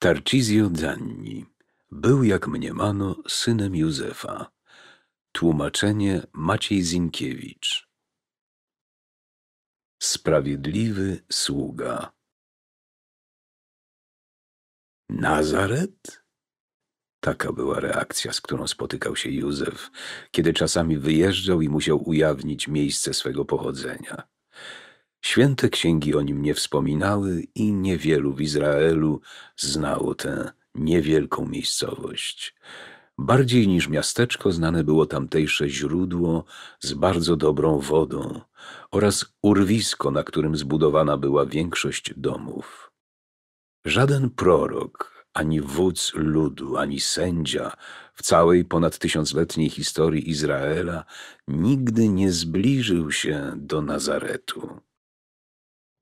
Tarcizio Zanni był, jak mniemano, synem Józefa. Tłumaczenie Maciej Zinkiewicz. Sprawiedliwy sługa. Nazaret? Taka była reakcja, z którą spotykał się Józef, kiedy czasami wyjeżdżał i musiał ujawnić miejsce swego pochodzenia. Święte księgi o nim nie wspominały i niewielu w Izraelu znało tę niewielką miejscowość. Bardziej niż miasteczko znane było tamtejsze źródło z bardzo dobrą wodą oraz urwisko, na którym zbudowana była większość domów. Żaden prorok, ani wódz ludu, ani sędzia w całej ponad tysiącletniej historii Izraela nigdy nie zbliżył się do Nazaretu.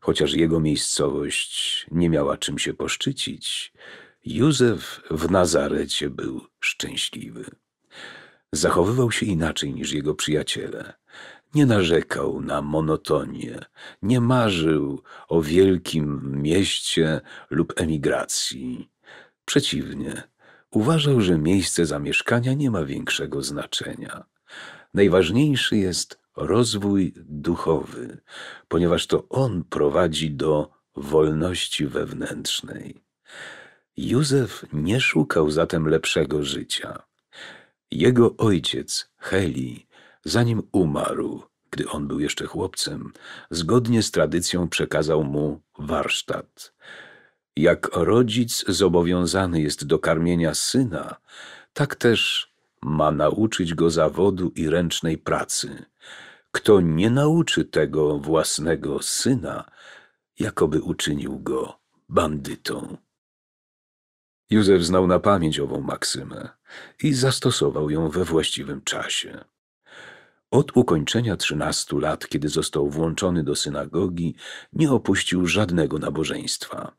Chociaż jego miejscowość nie miała czym się poszczycić, Józef w Nazarecie był szczęśliwy. Zachowywał się inaczej niż jego przyjaciele. Nie narzekał na monotonię, nie marzył o wielkim mieście lub emigracji. Przeciwnie, uważał, że miejsce zamieszkania nie ma większego znaczenia. Najważniejszy jest rozwój duchowy, ponieważ to on prowadzi do wolności wewnętrznej. Józef nie szukał zatem lepszego życia. Jego ojciec, Heli, zanim umarł, gdy on był jeszcze chłopcem, zgodnie z tradycją przekazał mu warsztat. Jak rodzic zobowiązany jest do karmienia syna, tak też ma nauczyć go zawodu i ręcznej pracy – kto nie nauczy tego własnego syna, jakoby uczynił go bandytą. Józef znał na pamięć ową maksymę i zastosował ją we właściwym czasie. Od ukończenia trzynastu lat, kiedy został włączony do synagogi, nie opuścił żadnego nabożeństwa.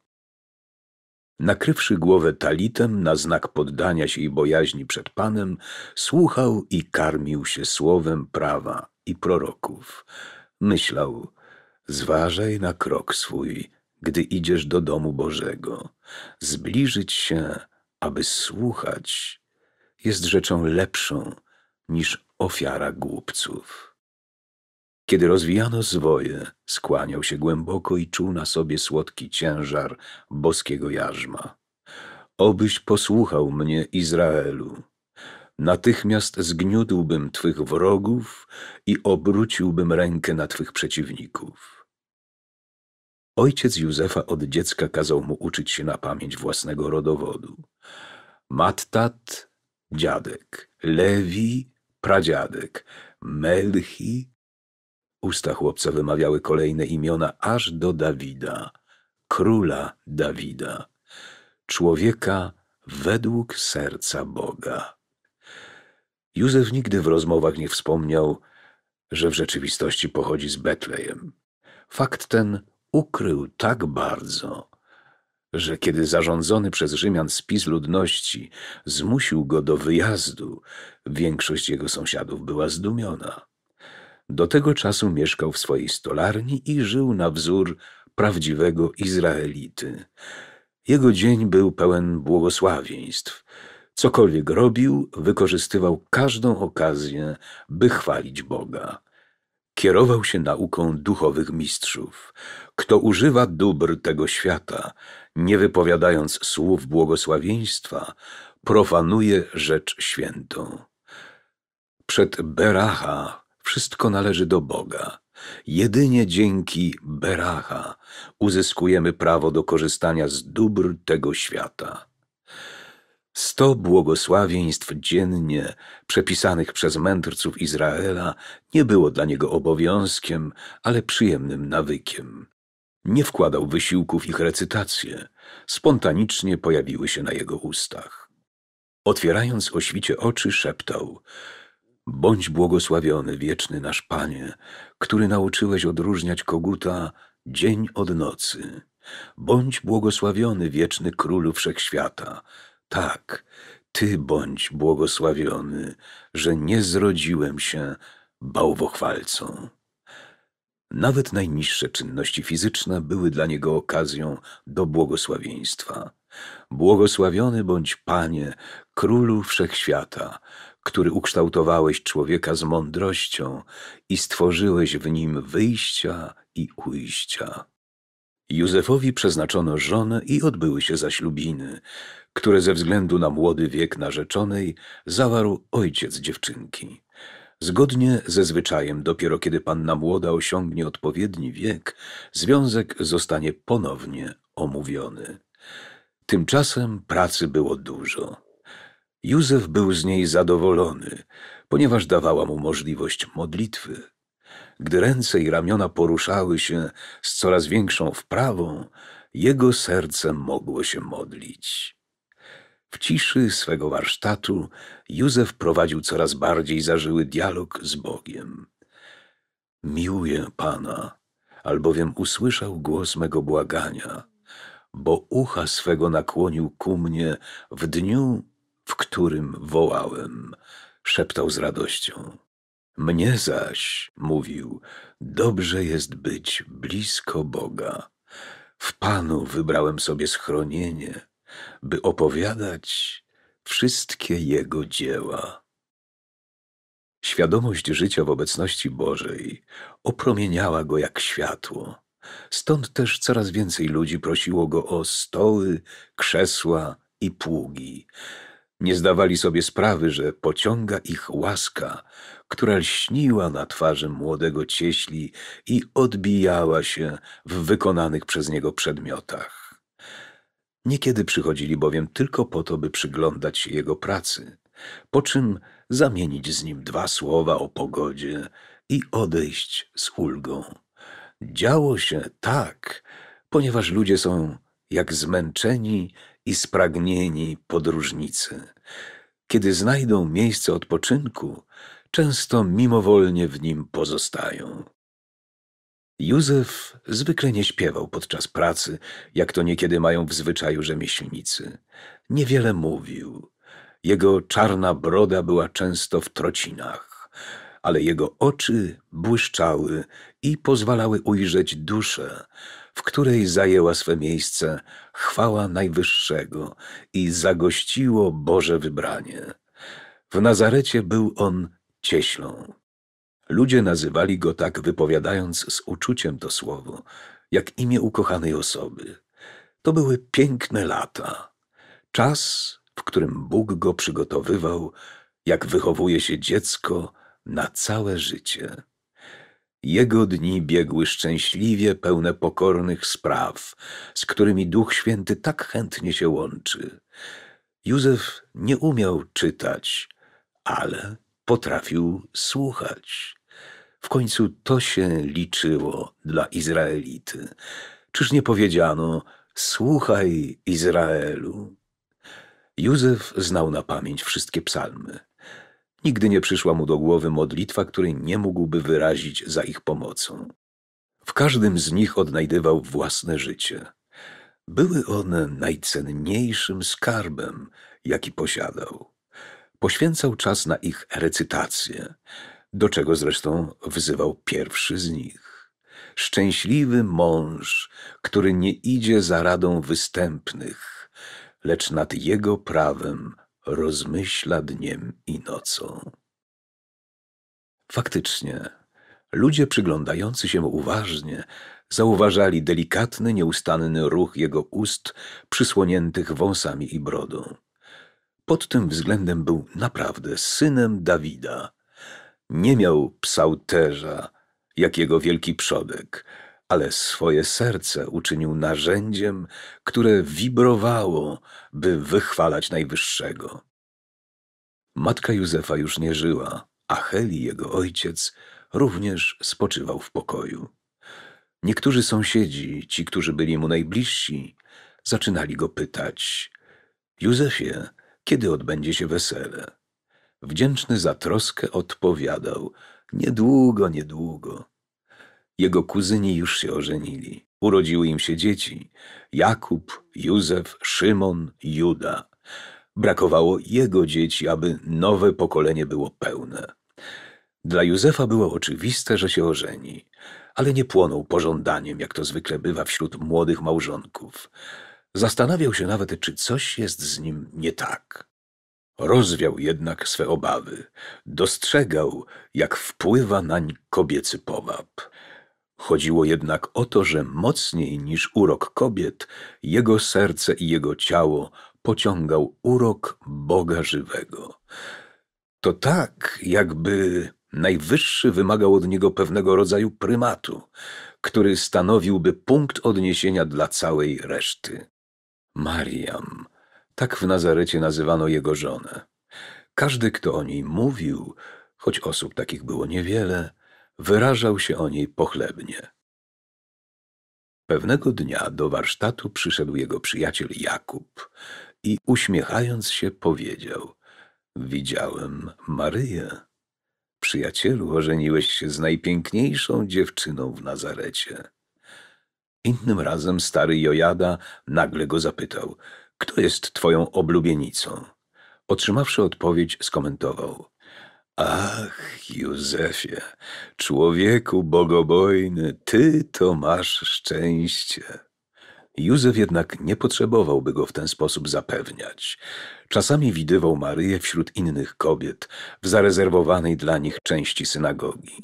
Nakrywszy głowę talitem na znak poddania się i bojaźni przed Panem, słuchał i karmił się słowem prawa i proroków. Myślał, zważaj na krok swój, gdy idziesz do domu Bożego. Zbliżyć się, aby słuchać, jest rzeczą lepszą niż ofiara głupców. Kiedy rozwijano zwoje, skłaniał się głęboko i czuł na sobie słodki ciężar boskiego jarzma. Obyś posłuchał mnie, Izraelu. Natychmiast zgniódłbym Twych wrogów i obróciłbym rękę na Twych przeciwników. Ojciec Józefa od dziecka kazał mu uczyć się na pamięć własnego rodowodu. Mattat, dziadek, Lewi, pradziadek, Melchi, Usta chłopca wymawiały kolejne imiona aż do Dawida, króla Dawida, człowieka według serca Boga. Józef nigdy w rozmowach nie wspomniał, że w rzeczywistości pochodzi z Betlejem. Fakt ten ukrył tak bardzo, że kiedy zarządzony przez Rzymian spis ludności zmusił go do wyjazdu, większość jego sąsiadów była zdumiona. Do tego czasu mieszkał w swojej stolarni i żył na wzór prawdziwego Izraelity. Jego dzień był pełen błogosławieństw. Cokolwiek robił, wykorzystywał każdą okazję, by chwalić Boga. Kierował się nauką duchowych mistrzów. Kto używa dóbr tego świata, nie wypowiadając słów błogosławieństwa, profanuje rzecz świętą. Przed Beracha wszystko należy do Boga. Jedynie dzięki Beracha uzyskujemy prawo do korzystania z dóbr tego świata. Sto błogosławieństw dziennie przepisanych przez mędrców Izraela nie było dla niego obowiązkiem, ale przyjemnym nawykiem. Nie wkładał wysiłków w ich recytację, spontanicznie pojawiły się na jego ustach. Otwierając o świcie oczy, szeptał – Bądź błogosławiony, wieczny nasz Panie, który nauczyłeś odróżniać koguta dzień od nocy. Bądź błogosławiony, wieczny Królu Wszechświata. Tak, Ty bądź błogosławiony, że nie zrodziłem się bałwochwalcą. Nawet najniższe czynności fizyczne były dla niego okazją do błogosławieństwa. Błogosławiony bądź Panie, Królu Wszechświata, który ukształtowałeś człowieka z mądrością i stworzyłeś w nim wyjścia i ujścia. Józefowi przeznaczono żonę i odbyły się zaślubiny, które ze względu na młody wiek narzeczonej zawarł ojciec dziewczynki. Zgodnie ze zwyczajem, dopiero kiedy panna młoda osiągnie odpowiedni wiek, związek zostanie ponownie omówiony. Tymczasem pracy było dużo. Józef był z niej zadowolony, ponieważ dawała mu możliwość modlitwy. Gdy ręce i ramiona poruszały się z coraz większą wprawą, jego serce mogło się modlić. W ciszy swego warsztatu Józef prowadził coraz bardziej zażyły dialog z Bogiem. Miłuję Pana, albowiem usłyszał głos mego błagania, bo ucha swego nakłonił ku mnie w dniu, w którym wołałem, szeptał z radością. Mnie zaś, mówił, dobrze jest być blisko Boga. W Panu wybrałem sobie schronienie, by opowiadać wszystkie Jego dzieła. Świadomość życia w obecności Bożej opromieniała go jak światło. Stąd też coraz więcej ludzi prosiło go o stoły, krzesła i pługi, nie zdawali sobie sprawy, że pociąga ich łaska, która lśniła na twarzy młodego cieśli i odbijała się w wykonanych przez niego przedmiotach. Niekiedy przychodzili bowiem tylko po to, by przyglądać się jego pracy, po czym zamienić z nim dwa słowa o pogodzie i odejść z ulgą. Działo się tak, ponieważ ludzie są jak zmęczeni i spragnieni podróżnicy. Kiedy znajdą miejsce odpoczynku, często mimowolnie w nim pozostają. Józef zwykle nie śpiewał podczas pracy, jak to niekiedy mają w zwyczaju rzemieślnicy. Niewiele mówił. Jego czarna broda była często w trocinach, ale jego oczy błyszczały i pozwalały ujrzeć duszę, w której zajęła swe miejsce chwała Najwyższego i zagościło Boże wybranie. W Nazarecie był on cieślą. Ludzie nazywali go tak, wypowiadając z uczuciem to słowo, jak imię ukochanej osoby. To były piękne lata. Czas, w którym Bóg go przygotowywał, jak wychowuje się dziecko na całe życie. Jego dni biegły szczęśliwie, pełne pokornych spraw, z którymi Duch Święty tak chętnie się łączy. Józef nie umiał czytać, ale potrafił słuchać. W końcu to się liczyło dla Izraelity. Czyż nie powiedziano: Słuchaj Izraelu? Józef znał na pamięć wszystkie psalmy. Nigdy nie przyszła mu do głowy modlitwa, której nie mógłby wyrazić za ich pomocą. W każdym z nich odnajdywał własne życie. Były one najcenniejszym skarbem, jaki posiadał. Poświęcał czas na ich recytację, do czego zresztą wzywał pierwszy z nich. Szczęśliwy mąż, który nie idzie za radą występnych, lecz nad jego prawem rozmyśla dniem i nocą. Faktycznie, ludzie przyglądający się mu uważnie zauważali delikatny, nieustanny ruch jego ust przysłoniętych wąsami i brodą. Pod tym względem był naprawdę synem Dawida. Nie miał psałterza, jak jego wielki przodek – ale swoje serce uczynił narzędziem, które wibrowało, by wychwalać Najwyższego. Matka Józefa już nie żyła, a Heli, jego ojciec, również spoczywał w pokoju. Niektórzy sąsiedzi, ci, którzy byli mu najbliżsi, zaczynali go pytać: Józefie, kiedy odbędzie się wesele? Wdzięczny za troskę odpowiadał: Niedługo, niedługo. Jego kuzyni już się ożenili. Urodziły im się dzieci: Jakub, Józef, Szymon, Juda. Brakowało jego dzieci, aby nowe pokolenie było pełne. Dla Józefa było oczywiste, że się ożeni, ale nie płonął pożądaniem, jak to zwykle bywa wśród młodych małżonków. Zastanawiał się nawet, czy coś jest z nim nie tak. Rozwiał jednak swe obawy, dostrzegał, jak wpływa nań kobiecy powab. Chodziło jednak o to, że mocniej niż urok kobiet, jego serce i jego ciało pociągał urok Boga żywego. To tak, jakby najwyższy wymagał od niego pewnego rodzaju prymatu, który stanowiłby punkt odniesienia dla całej reszty. Mariam, tak w Nazarecie nazywano jego żonę. Każdy, kto o niej mówił, choć osób takich było niewiele, wyrażał się o niej pochlebnie. Pewnego dnia do warsztatu przyszedł jego przyjaciel Jakub i uśmiechając się powiedział: Widziałem Maryję. Przyjacielu, ożeniłeś się z najpiękniejszą dziewczyną w Nazarecie. Innym razem stary Jojada nagle go zapytał: Kto jest twoją oblubienicą? Otrzymawszy odpowiedź, skomentował: Ach, Józefie, człowieku bogobojny, ty to masz szczęście. Józef jednak nie potrzebowałby go w ten sposób zapewniać. Czasami widywał Maryję wśród innych kobiet, w zarezerwowanej dla nich części synagogi.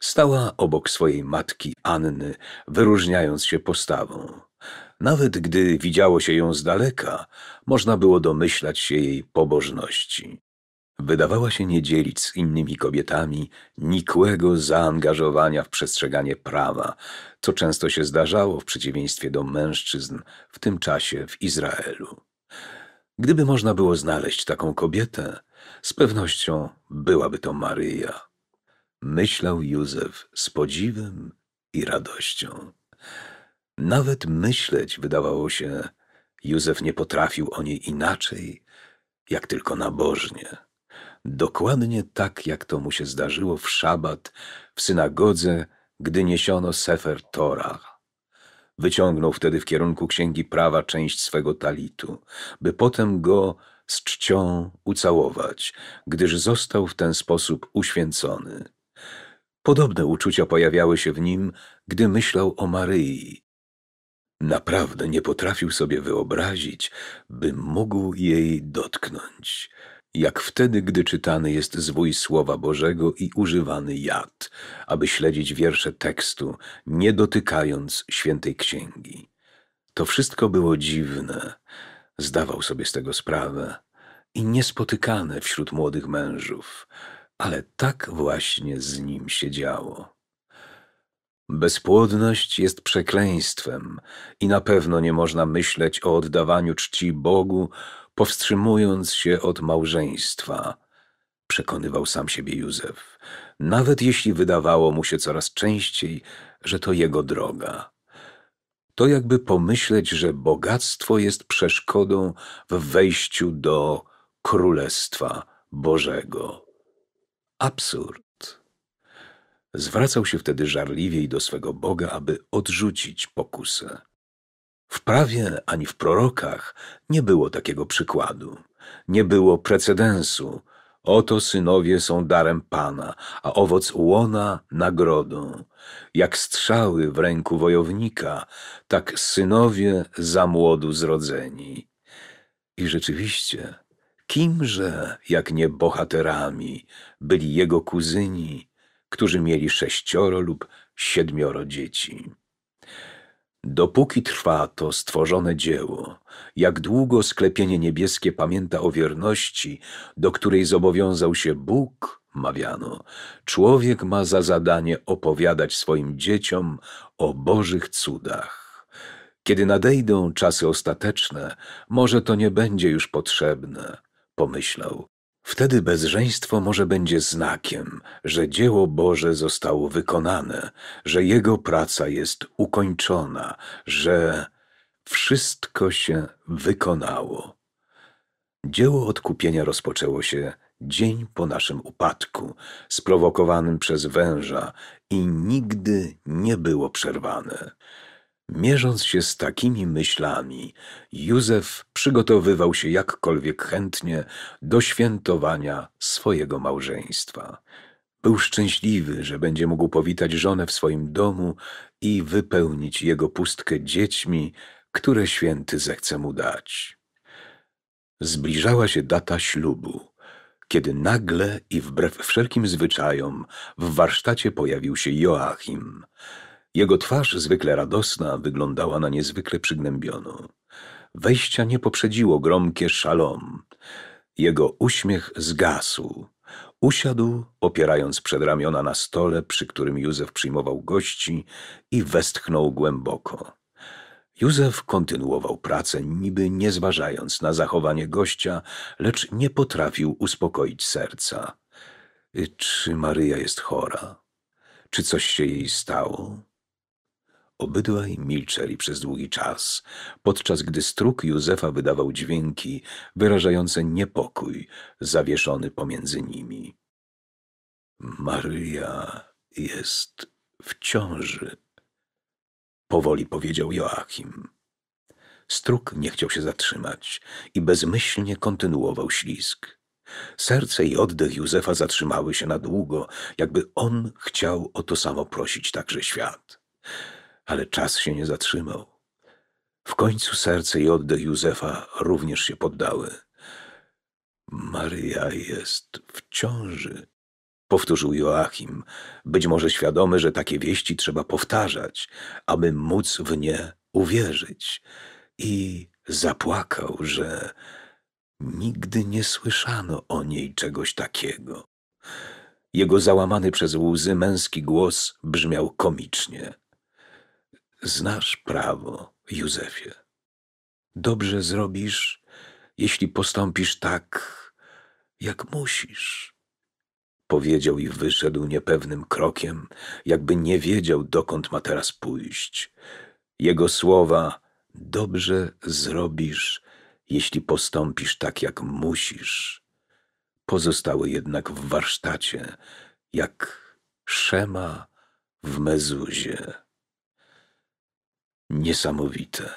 Stała obok swojej matki Anny, wyróżniając się postawą. Nawet gdy widziało się ją z daleka, można było domyślać się jej pobożności. Wydawała się nie dzielić z innymi kobietami nikłego zaangażowania w przestrzeganie prawa, co często się zdarzało w przeciwieństwie do mężczyzn w tym czasie w Izraelu. Gdyby można było znaleźć taką kobietę, z pewnością byłaby to Maryja. Myślał Józef z podziwem i radością. Nawet myśleć wydawało się, Józef nie potrafił o niej inaczej, jak tylko nabożnie dokładnie tak, jak to mu się zdarzyło w szabat w synagodze, gdy niesiono sefer Torah, Wyciągnął wtedy w kierunku księgi prawa część swego talitu, by potem go z czcią ucałować, gdyż został w ten sposób uświęcony. Podobne uczucia pojawiały się w nim, gdy myślał o Maryi. Naprawdę nie potrafił sobie wyobrazić, by mógł jej dotknąć jak wtedy, gdy czytany jest zwój Słowa Bożego i używany jad, aby śledzić wiersze tekstu, nie dotykając świętej księgi. To wszystko było dziwne, zdawał sobie z tego sprawę, i niespotykane wśród młodych mężów, ale tak właśnie z nim się działo. Bezpłodność jest przekleństwem i na pewno nie można myśleć o oddawaniu czci Bogu, powstrzymując się od małżeństwa, przekonywał sam siebie Józef, nawet jeśli wydawało mu się coraz częściej, że to jego droga. To jakby pomyśleć, że bogactwo jest przeszkodą w wejściu do Królestwa Bożego. Absurd. Zwracał się wtedy żarliwiej do swego Boga, aby odrzucić pokusę. W prawie ani w prorokach nie było takiego przykładu, nie było precedensu. Oto synowie są darem Pana, a owoc łona nagrodą. Jak strzały w ręku wojownika, tak synowie za młodu zrodzeni. I rzeczywiście, kimże, jak nie bohaterami, byli jego kuzyni, którzy mieli sześcioro lub siedmioro dzieci. Dopóki trwa to stworzone dzieło, jak długo sklepienie niebieskie pamięta o wierności, do której zobowiązał się Bóg, mawiano, człowiek ma za zadanie opowiadać swoim dzieciom o Bożych cudach. Kiedy nadejdą czasy ostateczne, może to nie będzie już potrzebne, pomyślał Wtedy bezżeństwo może będzie znakiem, że dzieło Boże zostało wykonane, że Jego praca jest ukończona, że wszystko się wykonało. Dzieło odkupienia rozpoczęło się dzień po naszym upadku, sprowokowanym przez węża i nigdy nie było przerwane. Mierząc się z takimi myślami, Józef przygotowywał się jakkolwiek chętnie do świętowania swojego małżeństwa. Był szczęśliwy, że będzie mógł powitać żonę w swoim domu i wypełnić jego pustkę dziećmi, które święty zechce mu dać. Zbliżała się data ślubu, kiedy nagle i wbrew wszelkim zwyczajom w warsztacie pojawił się Joachim – jego twarz, zwykle radosna, wyglądała na niezwykle przygnębioną. Wejścia nie poprzedziło gromkie szalom. Jego uśmiech zgasł. Usiadł, opierając przedramiona na stole, przy którym Józef przyjmował gości i westchnął głęboko. Józef kontynuował pracę, niby nie zważając na zachowanie gościa, lecz nie potrafił uspokoić serca. Czy Maryja jest chora? Czy coś się jej stało? Obydwaj milczeli przez długi czas, podczas gdy struk Józefa wydawał dźwięki wyrażające niepokój zawieszony pomiędzy nimi. Maryja jest w ciąży, powoli powiedział Joachim. Struk nie chciał się zatrzymać i bezmyślnie kontynuował ślizg. Serce i oddech Józefa zatrzymały się na długo, jakby on chciał o to samo prosić także świat ale czas się nie zatrzymał. W końcu serce i oddech Józefa również się poddały. Maryja jest w ciąży, powtórzył Joachim, być może świadomy, że takie wieści trzeba powtarzać, aby móc w nie uwierzyć. I zapłakał, że nigdy nie słyszano o niej czegoś takiego. Jego załamany przez łzy męski głos brzmiał komicznie. Znasz prawo, Józefie. Dobrze zrobisz, jeśli postąpisz tak, jak musisz. Powiedział i wyszedł niepewnym krokiem, jakby nie wiedział, dokąd ma teraz pójść. Jego słowa dobrze zrobisz, jeśli postąpisz tak, jak musisz. Pozostały jednak w warsztacie, jak szema w mezuzie niesamowite.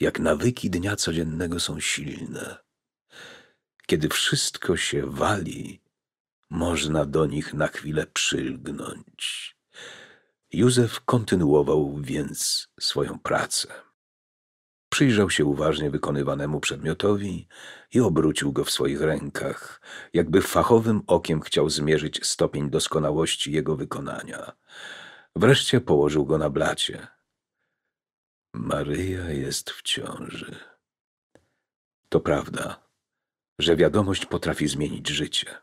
Jak nawyki dnia codziennego są silne. Kiedy wszystko się wali, można do nich na chwilę przylgnąć. Józef kontynuował więc swoją pracę. Przyjrzał się uważnie wykonywanemu przedmiotowi i obrócił go w swoich rękach, jakby fachowym okiem chciał zmierzyć stopień doskonałości jego wykonania. Wreszcie położył go na blacie, Maryja jest w ciąży. To prawda, że wiadomość potrafi zmienić życie.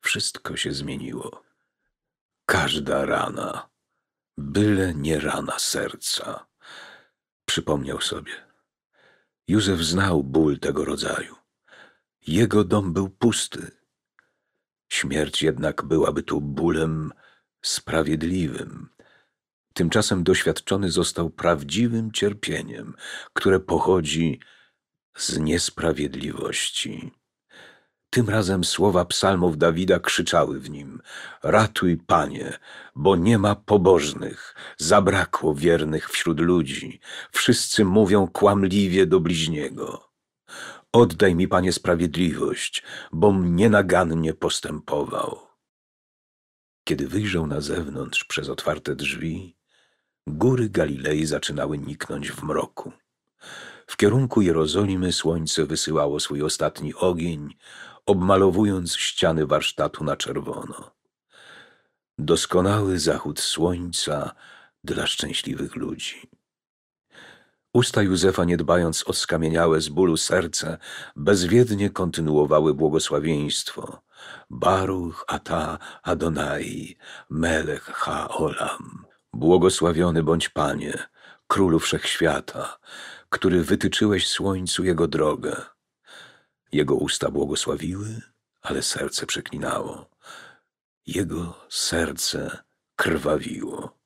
Wszystko się zmieniło. Każda rana, byle nie rana serca, przypomniał sobie. Józef znał ból tego rodzaju. Jego dom był pusty. Śmierć jednak byłaby tu bólem sprawiedliwym, Tymczasem doświadczony został prawdziwym cierpieniem, które pochodzi z niesprawiedliwości. Tym razem słowa psalmów Dawida krzyczały w nim: Ratuj, panie, bo nie ma pobożnych, zabrakło wiernych wśród ludzi, wszyscy mówią kłamliwie do bliźniego. Oddaj mi, panie, sprawiedliwość, bom nienagannie postępował. Kiedy wyjrzał na zewnątrz przez otwarte drzwi, Góry Galilei zaczynały niknąć w mroku. W kierunku Jerozolimy słońce wysyłało swój ostatni ogień, obmalowując ściany warsztatu na czerwono. Doskonały zachód słońca dla szczęśliwych ludzi. Usta Józefa, nie dbając o skamieniałe z bólu serce, bezwiednie kontynuowały błogosławieństwo. Baruch ata Adonai, melech ha olam. Błogosławiony bądź Panie, Królu Wszechświata, który wytyczyłeś słońcu jego drogę. Jego usta błogosławiły, ale serce przeklinało. Jego serce krwawiło.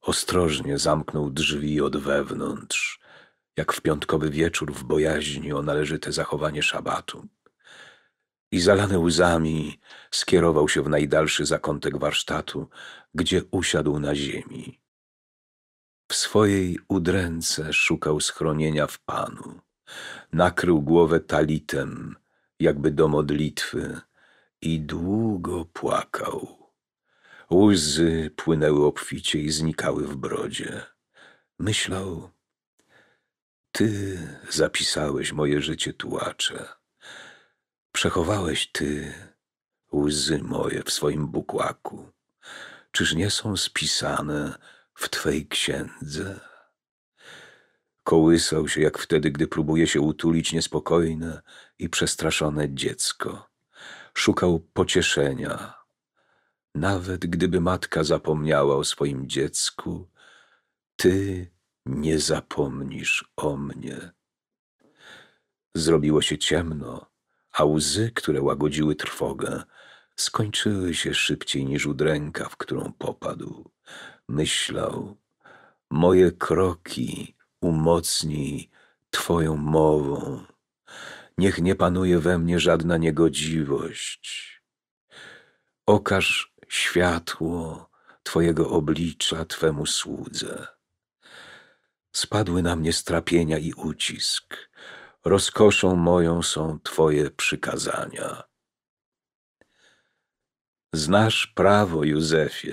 Ostrożnie zamknął drzwi od wewnątrz, jak w piątkowy wieczór w bojaźni o należyte zachowanie szabatu. I zalany łzami skierował się w najdalszy zakątek warsztatu, gdzie usiadł na ziemi. W swojej udręce szukał schronienia w Panu. Nakrył głowę talitem, jakby do modlitwy, i długo płakał. Łzy płynęły obficie i znikały w brodzie. Myślał, Ty zapisałeś moje życie tułacze. Przechowałeś Ty łzy moje w swoim bukłaku czyż nie są spisane w Twej księdze? Kołysał się jak wtedy, gdy próbuje się utulić niespokojne i przestraszone dziecko. Szukał pocieszenia. Nawet gdyby matka zapomniała o swoim dziecku, Ty nie zapomnisz o mnie. Zrobiło się ciemno, a łzy, które łagodziły trwogę, skończyły się szybciej niż udręka, w którą popadł. Myślał, moje kroki umocnij Twoją mową. Niech nie panuje we mnie żadna niegodziwość. Okaż światło Twojego oblicza Twemu słudze. Spadły na mnie strapienia i ucisk. Rozkoszą moją są Twoje przykazania. Znasz prawo, Józefie.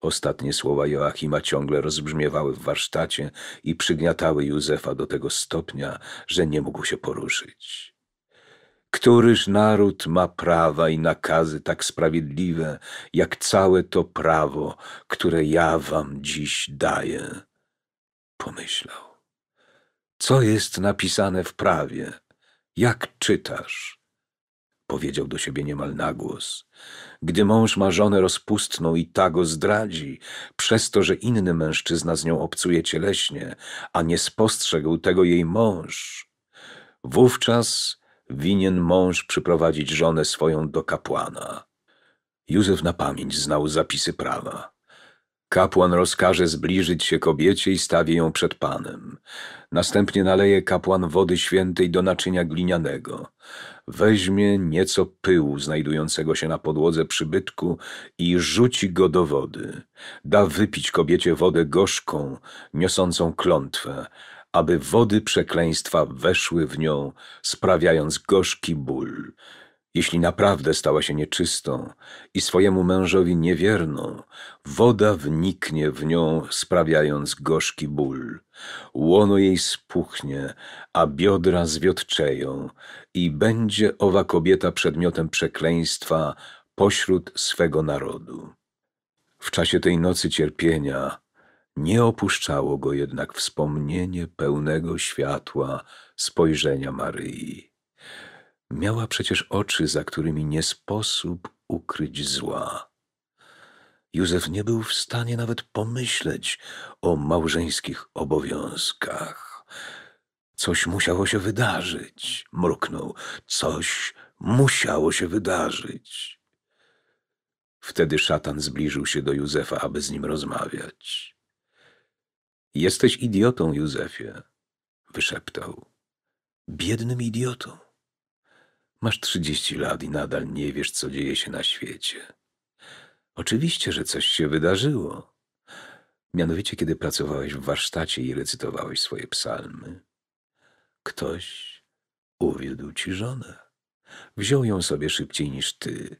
Ostatnie słowa Joachima ciągle rozbrzmiewały w warsztacie i przygniatały Józefa do tego stopnia, że nie mógł się poruszyć. Któryż naród ma prawa i nakazy tak sprawiedliwe, jak całe to prawo, które ja wam dziś daję? Pomyślał. Co jest napisane w prawie? Jak czytasz? powiedział do siebie niemal nagłos. Gdy mąż ma żonę rozpustną i ta go zdradzi, przez to, że inny mężczyzna z nią obcuje cieleśnie, a nie spostrzegł tego jej mąż, wówczas winien mąż przyprowadzić żonę swoją do kapłana. Józef na pamięć znał zapisy prawa. Kapłan rozkaże zbliżyć się kobiecie i stawi ją przed Panem. Następnie naleje kapłan wody świętej do naczynia glinianego. Weźmie nieco pyłu znajdującego się na podłodze przybytku i rzuci go do wody. Da wypić kobiecie wodę gorzką, niosącą klątwę, aby wody przekleństwa weszły w nią, sprawiając gorzki ból. Jeśli naprawdę stała się nieczystą i swojemu mężowi niewierną, woda wniknie w nią, sprawiając gorzki ból. Łono jej spuchnie, a biodra zwiotczeją i będzie owa kobieta przedmiotem przekleństwa pośród swego narodu. W czasie tej nocy cierpienia nie opuszczało go jednak wspomnienie pełnego światła spojrzenia Maryi. Miała przecież oczy, za którymi nie sposób ukryć zła. Józef nie był w stanie nawet pomyśleć o małżeńskich obowiązkach. Coś musiało się wydarzyć, mruknął. Coś musiało się wydarzyć. Wtedy szatan zbliżył się do Józefa, aby z nim rozmawiać. Jesteś idiotą, Józefie, wyszeptał. Biednym idiotą. Masz trzydzieści lat i nadal nie wiesz, co dzieje się na świecie. Oczywiście, że coś się wydarzyło. Mianowicie, kiedy pracowałeś w warsztacie i recytowałeś swoje psalmy. Ktoś uwiódł ci żonę. Wziął ją sobie szybciej niż ty.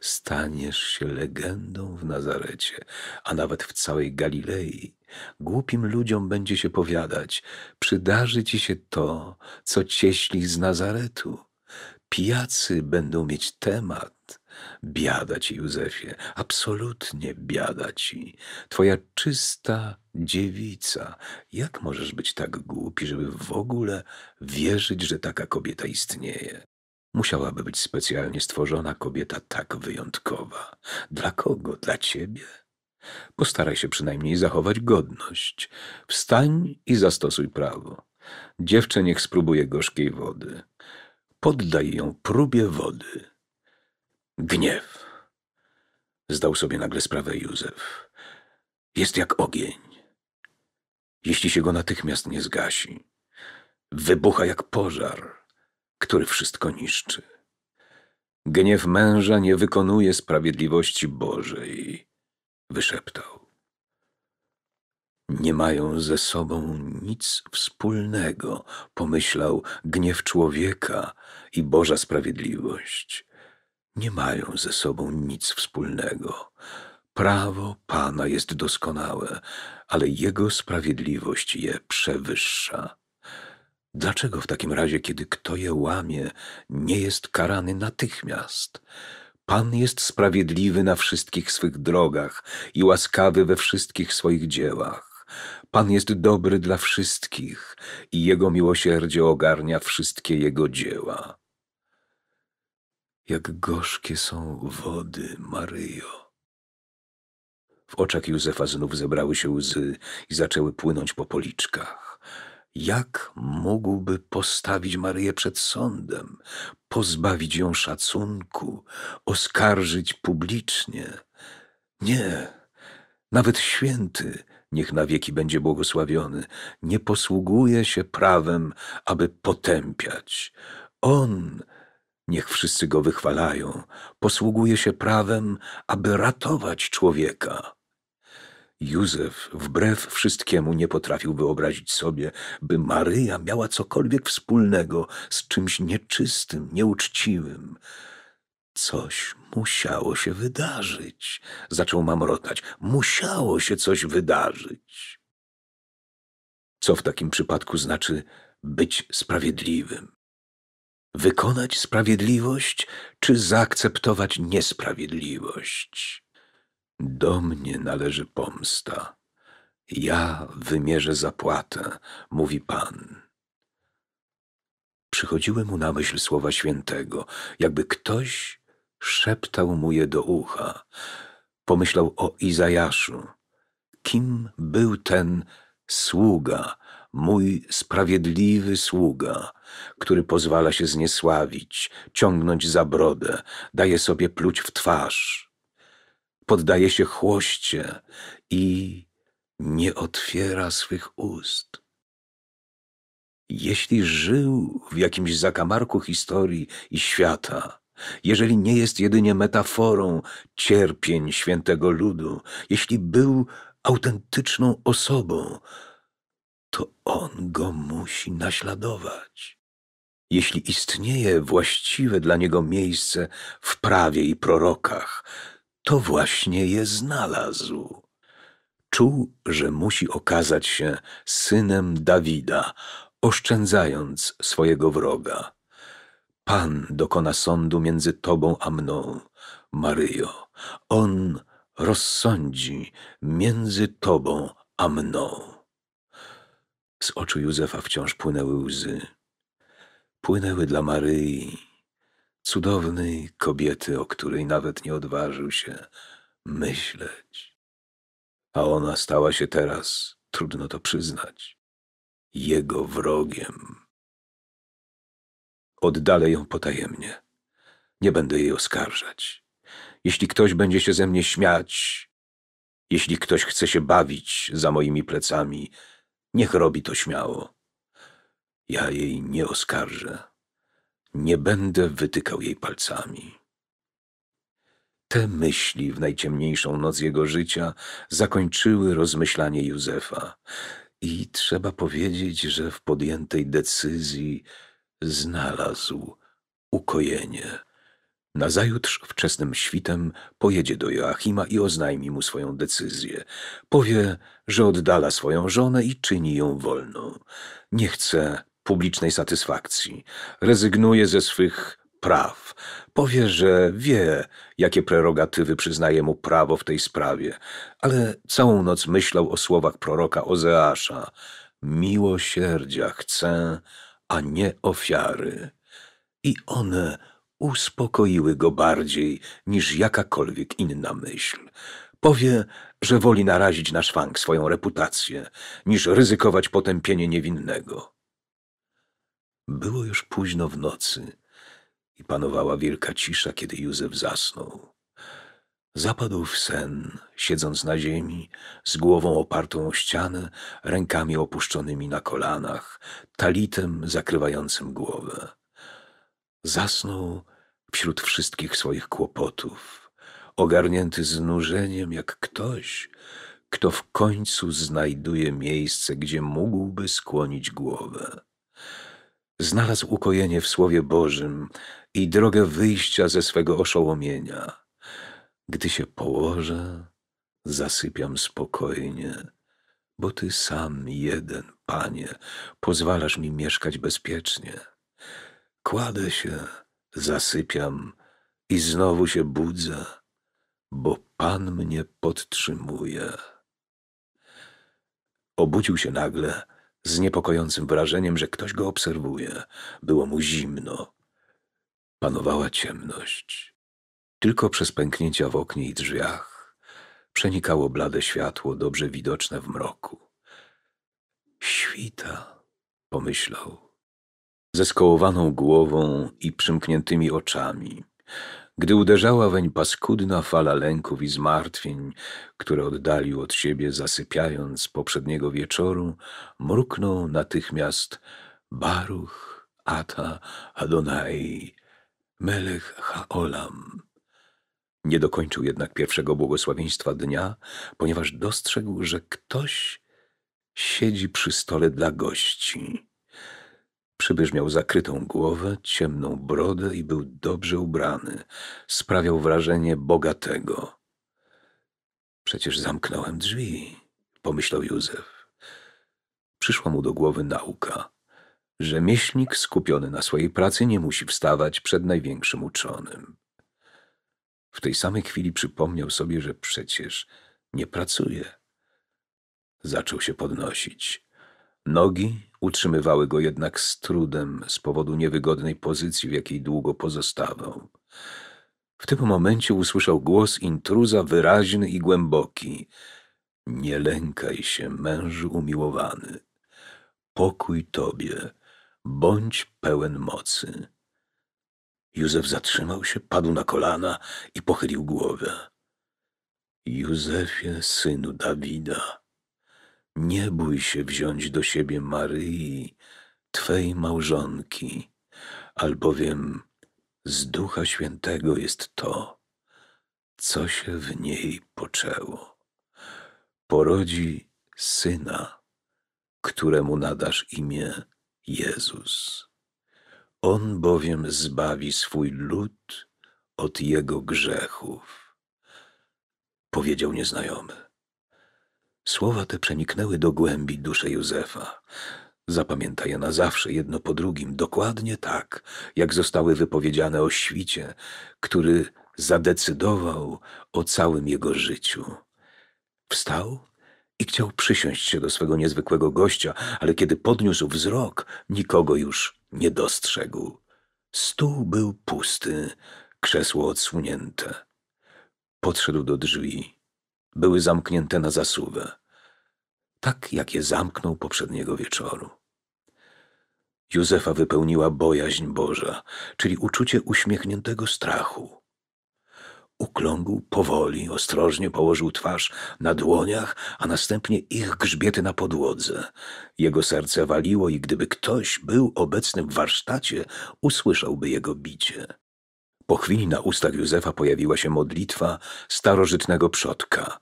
Staniesz się legendą w Nazarecie, a nawet w całej Galilei. Głupim ludziom będzie się powiadać, przydarzy ci się to, co cieśli z Nazaretu. Pijacy będą mieć temat. Biada ci, Józefie, absolutnie biada ci. Twoja czysta dziewica. Jak możesz być tak głupi, żeby w ogóle wierzyć, że taka kobieta istnieje? Musiałaby być specjalnie stworzona kobieta tak wyjątkowa. Dla kogo? Dla ciebie? Postaraj się przynajmniej zachować godność. Wstań i zastosuj prawo. Dziewczę niech spróbuje gorzkiej wody. Poddaj ją próbie wody. Gniew. Zdał sobie nagle sprawę Józef. Jest jak ogień. Jeśli się go natychmiast nie zgasi, wybucha jak pożar, który wszystko niszczy. Gniew męża nie wykonuje sprawiedliwości Bożej, wyszeptał. Nie mają ze sobą nic wspólnego, pomyślał gniew człowieka i Boża sprawiedliwość. Nie mają ze sobą nic wspólnego. Prawo Pana jest doskonałe, ale Jego sprawiedliwość je przewyższa. Dlaczego w takim razie, kiedy kto je łamie, nie jest karany natychmiast? Pan jest sprawiedliwy na wszystkich swych drogach i łaskawy we wszystkich swoich dziełach. Pan jest dobry dla wszystkich i Jego miłosierdzie ogarnia wszystkie Jego dzieła. Jak gorzkie są wody, Maryjo. W oczach Józefa znów zebrały się łzy i zaczęły płynąć po policzkach. Jak mógłby postawić Maryję przed sądem, pozbawić ją szacunku, oskarżyć publicznie? Nie, nawet święty niech na wieki będzie błogosławiony, nie posługuje się prawem, aby potępiać. On, niech wszyscy go wychwalają, posługuje się prawem, aby ratować człowieka. Józef wbrew wszystkiemu nie potrafił wyobrazić sobie, by Maryja miała cokolwiek wspólnego z czymś nieczystym, nieuczciwym. Coś musiało się wydarzyć, zaczął mamrotać. Musiało się coś wydarzyć. Co w takim przypadku znaczy być sprawiedliwym? Wykonać sprawiedliwość czy zaakceptować niesprawiedliwość? Do mnie należy pomsta. Ja wymierzę zapłatę, mówi Pan. Przychodziły mu na myśl słowa świętego, jakby ktoś Szeptał mu je do ucha. Pomyślał o Izajaszu. Kim był ten sługa, mój sprawiedliwy sługa, który pozwala się zniesławić, ciągnąć za brodę, daje sobie pluć w twarz, poddaje się chłoście i nie otwiera swych ust. Jeśli żył w jakimś zakamarku historii i świata, jeżeli nie jest jedynie metaforą cierpień świętego ludu, jeśli był autentyczną osobą, to on go musi naśladować. Jeśli istnieje właściwe dla niego miejsce w prawie i prorokach, to właśnie je znalazł. Czuł, że musi okazać się synem Dawida, oszczędzając swojego wroga. Pan dokona sądu między Tobą a mną, Maryjo. On rozsądzi między Tobą a mną. Z oczu Józefa wciąż płynęły łzy. Płynęły dla Maryi, cudownej kobiety, o której nawet nie odważył się myśleć. A ona stała się teraz, trudno to przyznać, jego wrogiem. Oddalę ją potajemnie. Nie będę jej oskarżać. Jeśli ktoś będzie się ze mnie śmiać, jeśli ktoś chce się bawić za moimi plecami, niech robi to śmiało. Ja jej nie oskarżę. Nie będę wytykał jej palcami. Te myśli w najciemniejszą noc jego życia zakończyły rozmyślanie Józefa. I trzeba powiedzieć, że w podjętej decyzji znalazł ukojenie. Nazajutrz wczesnym świtem pojedzie do Joachima i oznajmi mu swoją decyzję. Powie, że oddala swoją żonę i czyni ją wolną. Nie chce publicznej satysfakcji. Rezygnuje ze swych praw. Powie, że wie, jakie prerogatywy przyznaje mu prawo w tej sprawie, ale całą noc myślał o słowach proroka Ozeasza. Miłosierdzia chcę, a nie ofiary. I one uspokoiły go bardziej niż jakakolwiek inna myśl. Powie, że woli narazić na szwank swoją reputację, niż ryzykować potępienie niewinnego. Było już późno w nocy i panowała wielka cisza, kiedy Józef zasnął. Zapadł w sen, siedząc na ziemi, z głową opartą o ścianę, rękami opuszczonymi na kolanach, talitem zakrywającym głowę. Zasnął wśród wszystkich swoich kłopotów, ogarnięty znużeniem jak ktoś, kto w końcu znajduje miejsce, gdzie mógłby skłonić głowę. Znalazł ukojenie w Słowie Bożym i drogę wyjścia ze swego oszołomienia – gdy się położę, zasypiam spokojnie, bo Ty sam jeden, Panie, pozwalasz mi mieszkać bezpiecznie. Kładę się, zasypiam i znowu się budzę, bo Pan mnie podtrzymuje. Obudził się nagle z niepokojącym wrażeniem, że ktoś go obserwuje. Było mu zimno. Panowała ciemność. Tylko przez pęknięcia w oknie i drzwiach przenikało blade światło, dobrze widoczne w mroku. Świta, pomyślał, ze skołowaną głową i przymkniętymi oczami, gdy uderzała weń paskudna fala lęków i zmartwień, które oddalił od siebie, zasypiając poprzedniego wieczoru, mruknął natychmiast Baruch Ata Adonai Melech Haolam. Nie dokończył jednak pierwszego błogosławieństwa dnia, ponieważ dostrzegł, że ktoś siedzi przy stole dla gości. Przybysz miał zakrytą głowę, ciemną brodę i był dobrze ubrany. Sprawiał wrażenie bogatego. Przecież zamknąłem drzwi, pomyślał Józef. Przyszła mu do głowy nauka, że mieślnik skupiony na swojej pracy nie musi wstawać przed największym uczonym. W tej samej chwili przypomniał sobie, że przecież nie pracuje. Zaczął się podnosić. Nogi utrzymywały go jednak z trudem z powodu niewygodnej pozycji, w jakiej długo pozostawał. W tym momencie usłyszał głos intruza wyraźny i głęboki. Nie lękaj się, mężu umiłowany. Pokój tobie, bądź pełen mocy. Józef zatrzymał się, padł na kolana i pochylił głowę. Józefie, synu Dawida, nie bój się wziąć do siebie Maryi, Twej małżonki, albowiem z Ducha Świętego jest to, co się w niej poczęło. Porodzi syna, któremu nadasz imię Jezus. On bowiem zbawi swój lud od jego grzechów. Powiedział nieznajomy. Słowa te przeniknęły do głębi duszy Józefa. Zapamięta je na zawsze jedno po drugim, dokładnie tak, jak zostały wypowiedziane o świcie, który zadecydował o całym jego życiu. Wstał i chciał przysiąść się do swego niezwykłego gościa, ale kiedy podniósł wzrok, nikogo już nie dostrzegł. Stół był pusty, krzesło odsunięte. Podszedł do drzwi. Były zamknięte na zasuwę, tak jak je zamknął poprzedniego wieczoru. Józefa wypełniła bojaźń Boża, czyli uczucie uśmiechniętego strachu. Ukląkł powoli, ostrożnie położył twarz na dłoniach, a następnie ich grzbiety na podłodze. Jego serce waliło i gdyby ktoś był obecny w warsztacie, usłyszałby jego bicie. Po chwili na ustach Józefa pojawiła się modlitwa starożytnego przodka.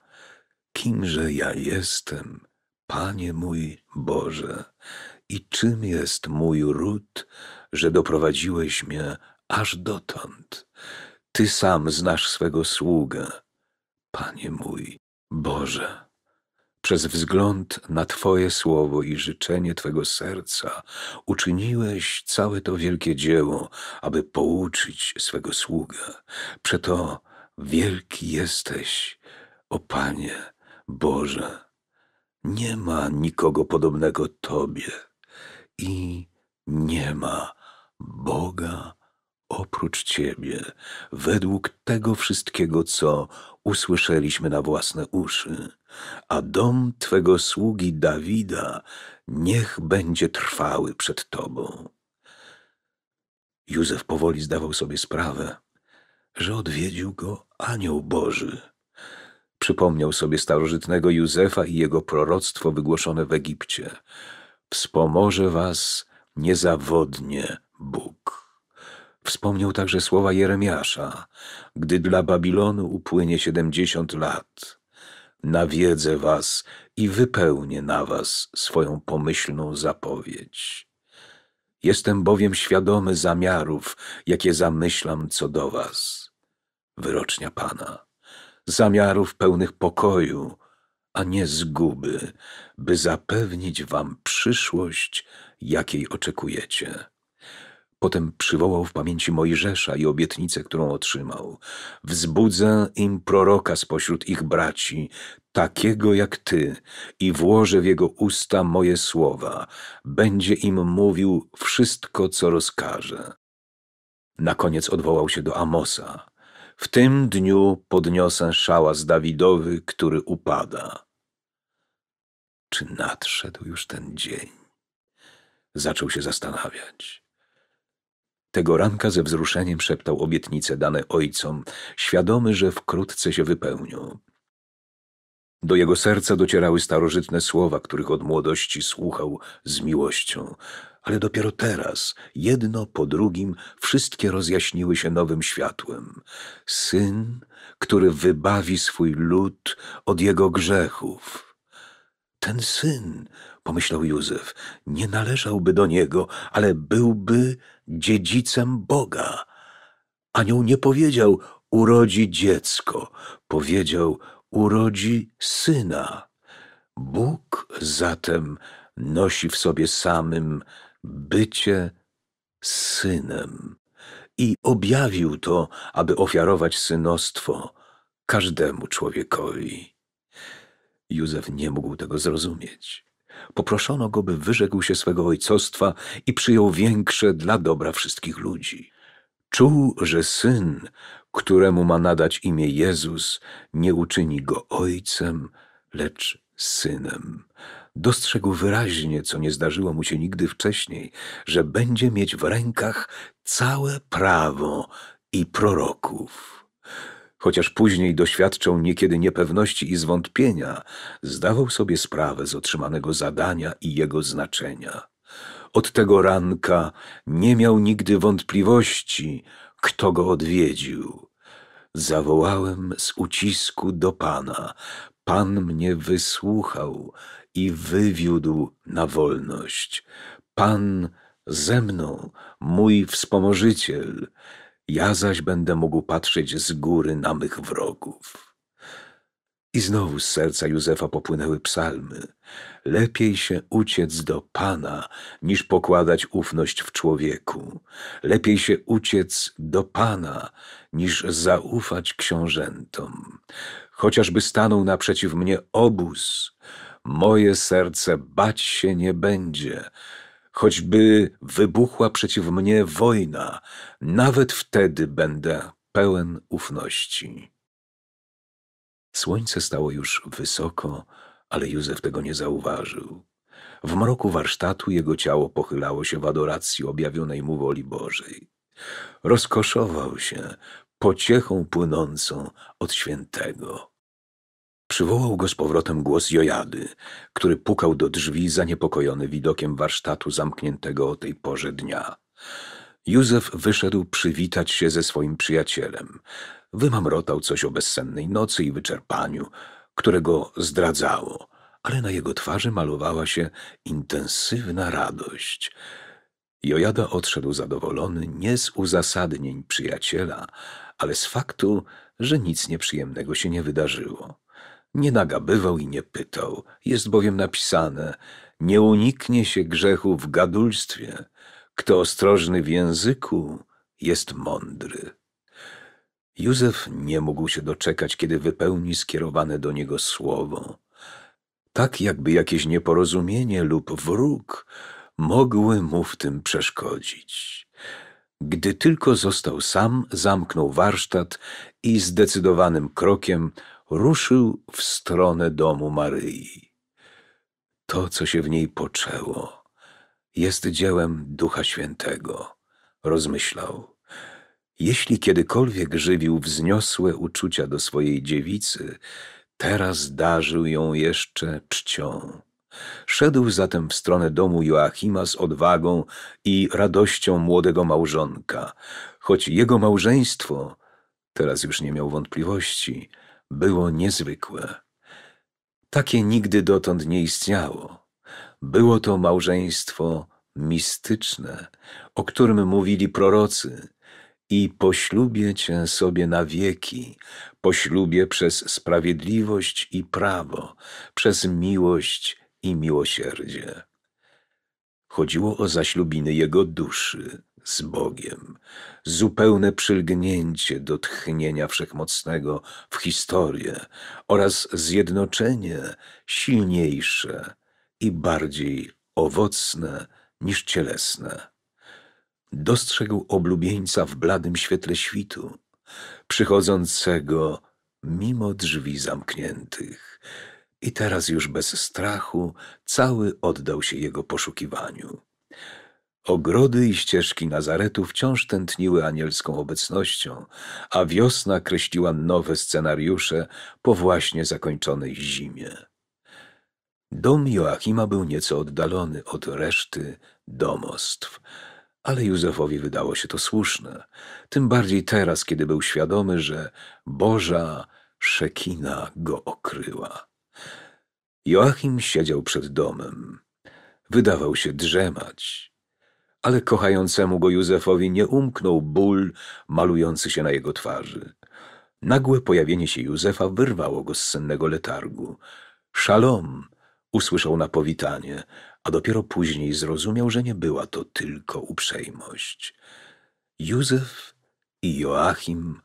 Kimże ja jestem, Panie mój Boże, i czym jest mój ród, że doprowadziłeś mnie aż dotąd? Ty sam znasz swego sługę, Panie mój, Boże. Przez wzgląd na Twoje słowo i życzenie Twego serca uczyniłeś całe to wielkie dzieło, aby pouczyć swego sługę. Przeto wielki jesteś, o Panie, Boże. Nie ma nikogo podobnego Tobie i nie ma Boga oprócz Ciebie, według tego wszystkiego, co usłyszeliśmy na własne uszy, a dom Twego sługi Dawida niech będzie trwały przed Tobą. Józef powoli zdawał sobie sprawę, że odwiedził go anioł Boży. Przypomniał sobie starożytnego Józefa i jego proroctwo wygłoszone w Egipcie. Wspomoże was niezawodnie Bóg. Wspomniał także słowa Jeremiasza, gdy dla Babilonu upłynie siedemdziesiąt lat. Nawiedzę was i wypełnię na was swoją pomyślną zapowiedź. Jestem bowiem świadomy zamiarów, jakie zamyślam co do was. Wyrocznia Pana, zamiarów pełnych pokoju, a nie zguby, by zapewnić wam przyszłość, jakiej oczekujecie. Potem przywołał w pamięci Mojżesza i obietnicę, którą otrzymał. Wzbudzę im proroka spośród ich braci, takiego jak ty, i włożę w jego usta moje słowa. Będzie im mówił wszystko, co rozkaże. Na koniec odwołał się do Amosa. W tym dniu podniosę szałas Dawidowy, który upada. Czy nadszedł już ten dzień? Zaczął się zastanawiać. Tego ranka ze wzruszeniem szeptał obietnice dane ojcom, świadomy, że wkrótce się wypełnią. Do jego serca docierały starożytne słowa, których od młodości słuchał z miłością, ale dopiero teraz, jedno po drugim, wszystkie rozjaśniły się nowym światłem. Syn, który wybawi swój lud od jego grzechów. Ten syn, pomyślał Józef, nie należałby do niego, ale byłby dziedzicem Boga. Anioł nie powiedział urodzi dziecko, powiedział urodzi syna. Bóg zatem nosi w sobie samym bycie synem i objawił to, aby ofiarować synostwo każdemu człowiekowi. Józef nie mógł tego zrozumieć. Poproszono go, by wyrzekł się swego ojcostwa i przyjął większe dla dobra wszystkich ludzi. Czuł, że syn, któremu ma nadać imię Jezus, nie uczyni go ojcem, lecz synem. Dostrzegł wyraźnie, co nie zdarzyło mu się nigdy wcześniej, że będzie mieć w rękach całe prawo i proroków chociaż później doświadczał niekiedy niepewności i zwątpienia, zdawał sobie sprawę z otrzymanego zadania i jego znaczenia. Od tego ranka nie miał nigdy wątpliwości, kto go odwiedził. Zawołałem z ucisku do Pana. Pan mnie wysłuchał i wywiódł na wolność. Pan ze mną, mój wspomożyciel ja zaś będę mógł patrzeć z góry na mych wrogów. I znowu z serca Józefa popłynęły psalmy. Lepiej się uciec do Pana, niż pokładać ufność w człowieku. Lepiej się uciec do Pana, niż zaufać książętom. Chociażby stanął naprzeciw mnie obóz, moje serce bać się nie będzie, Choćby wybuchła przeciw mnie wojna, nawet wtedy będę pełen ufności. Słońce stało już wysoko, ale Józef tego nie zauważył. W mroku warsztatu jego ciało pochylało się w adoracji objawionej mu woli Bożej. Rozkoszował się pociechą płynącą od świętego. Przywołał go z powrotem głos Jojady, który pukał do drzwi zaniepokojony widokiem warsztatu zamkniętego o tej porze dnia. Józef wyszedł przywitać się ze swoim przyjacielem. Wymamrotał coś o bezsennej nocy i wyczerpaniu, które go zdradzało, ale na jego twarzy malowała się intensywna radość. Jojada odszedł zadowolony nie z uzasadnień przyjaciela, ale z faktu, że nic nieprzyjemnego się nie wydarzyło. Nie nagabywał i nie pytał, jest bowiem napisane, nie uniknie się grzechu w gadulstwie, kto ostrożny w języku jest mądry. Józef nie mógł się doczekać, kiedy wypełni skierowane do niego słowo. Tak jakby jakieś nieporozumienie lub wróg mogły mu w tym przeszkodzić. Gdy tylko został sam, zamknął warsztat i zdecydowanym krokiem ruszył w stronę domu Maryi. To, co się w niej poczęło, jest dziełem Ducha Świętego, rozmyślał. Jeśli kiedykolwiek żywił wzniosłe uczucia do swojej dziewicy, teraz darzył ją jeszcze czcią. Szedł zatem w stronę domu Joachima z odwagą i radością młodego małżonka, choć jego małżeństwo, teraz już nie miał wątpliwości, było niezwykłe. Takie nigdy dotąd nie istniało. Było to małżeństwo mistyczne, o którym mówili prorocy. I poślubię cię sobie na wieki, poślubię przez sprawiedliwość i prawo, przez miłość i miłosierdzie. Chodziło o zaślubiny jego duszy, z Bogiem, zupełne przylgnięcie do tchnienia wszechmocnego w historię oraz zjednoczenie silniejsze i bardziej owocne niż cielesne. Dostrzegł oblubieńca w bladym świetle świtu, przychodzącego mimo drzwi zamkniętych. I teraz już bez strachu cały oddał się jego poszukiwaniu. Ogrody i ścieżki Nazaretu wciąż tętniły anielską obecnością, a wiosna kreśliła nowe scenariusze po właśnie zakończonej zimie. Dom Joachima był nieco oddalony od reszty domostw, ale Józefowi wydało się to słuszne, tym bardziej teraz, kiedy był świadomy, że Boża szekina go okryła. Joachim siedział przed domem. Wydawał się drzemać ale kochającemu go Józefowi nie umknął ból malujący się na jego twarzy. Nagłe pojawienie się Józefa wyrwało go z sennego letargu. Szalom! usłyszał na powitanie, a dopiero później zrozumiał, że nie była to tylko uprzejmość. Józef i Joachim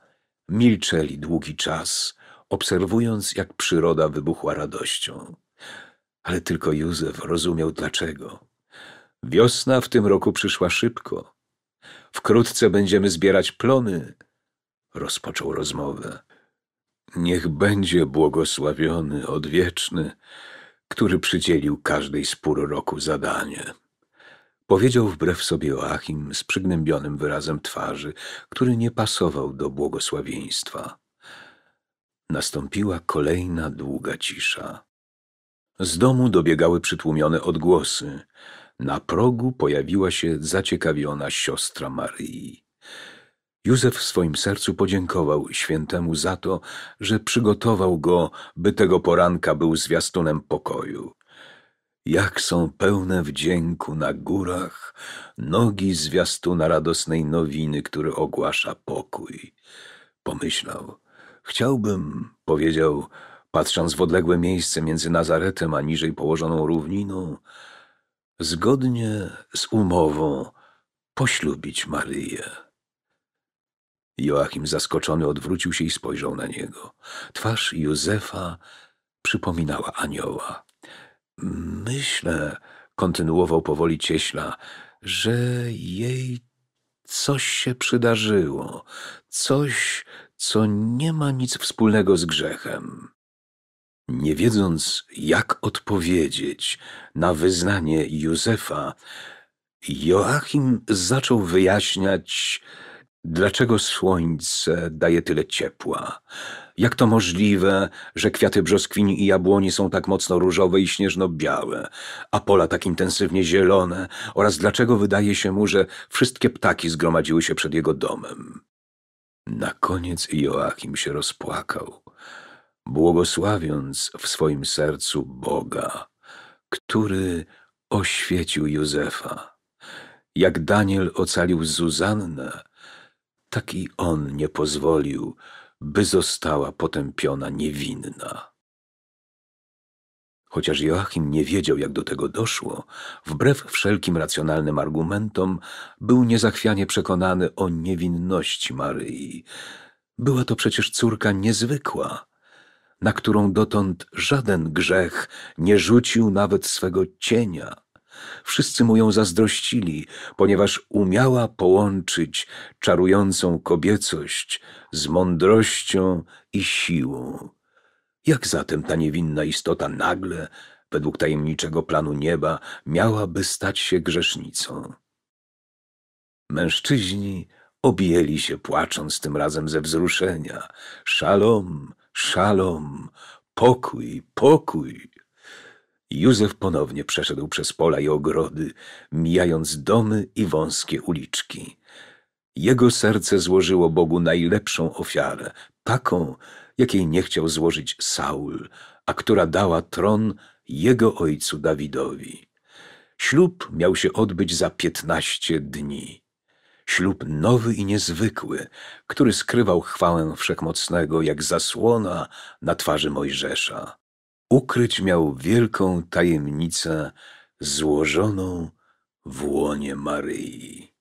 milczeli długi czas, obserwując, jak przyroda wybuchła radością. Ale tylko Józef rozumiał dlaczego. Wiosna w tym roku przyszła szybko. Wkrótce będziemy zbierać plony, rozpoczął rozmowę. Niech będzie błogosławiony, odwieczny, który przydzielił każdej z pór roku zadanie. Powiedział wbrew sobie Joachim z przygnębionym wyrazem twarzy, który nie pasował do błogosławieństwa. Nastąpiła kolejna długa cisza. Z domu dobiegały przytłumione odgłosy. Na progu pojawiła się zaciekawiona siostra Maryi. Józef w swoim sercu podziękował świętemu za to, że przygotował go, by tego poranka był zwiastunem pokoju. Jak są pełne wdzięku na górach nogi zwiastuna radosnej nowiny, który ogłasza pokój. Pomyślał, chciałbym, powiedział, patrząc w odległe miejsce między Nazaretem a niżej położoną równiną, zgodnie z umową poślubić Maryję. Joachim zaskoczony odwrócił się i spojrzał na niego. Twarz Józefa przypominała anioła. Myślę, kontynuował powoli cieśla, że jej coś się przydarzyło, coś, co nie ma nic wspólnego z grzechem. Nie wiedząc, jak odpowiedzieć na wyznanie Józefa, Joachim zaczął wyjaśniać, dlaczego słońce daje tyle ciepła. Jak to możliwe, że kwiaty brzoskwini i jabłoni są tak mocno różowe i śnieżno-białe, a pola tak intensywnie zielone, oraz dlaczego wydaje się mu, że wszystkie ptaki zgromadziły się przed jego domem. Na koniec Joachim się rozpłakał błogosławiąc w swoim sercu Boga, który oświecił Józefa. Jak Daniel ocalił Zuzannę, tak i on nie pozwolił, by została potępiona niewinna. Chociaż Joachim nie wiedział, jak do tego doszło, wbrew wszelkim racjonalnym argumentom, był niezachwianie przekonany o niewinności Maryi. Była to przecież córka niezwykła, na którą dotąd żaden grzech nie rzucił nawet swego cienia. Wszyscy mu ją zazdrościli, ponieważ umiała połączyć czarującą kobiecość z mądrością i siłą. Jak zatem ta niewinna istota nagle, według tajemniczego planu nieba, miałaby stać się grzesznicą? Mężczyźni objęli się płacząc tym razem ze wzruszenia. Szalom! Szalom, pokój, pokój. Józef ponownie przeszedł przez pola i ogrody, mijając domy i wąskie uliczki. Jego serce złożyło Bogu najlepszą ofiarę, taką, jakiej nie chciał złożyć Saul, a która dała tron jego ojcu Dawidowi. Ślub miał się odbyć za piętnaście dni ślub nowy i niezwykły, który skrywał chwałę wszechmocnego jak zasłona na twarzy Mojżesza. Ukryć miał wielką tajemnicę złożoną w łonie Maryi.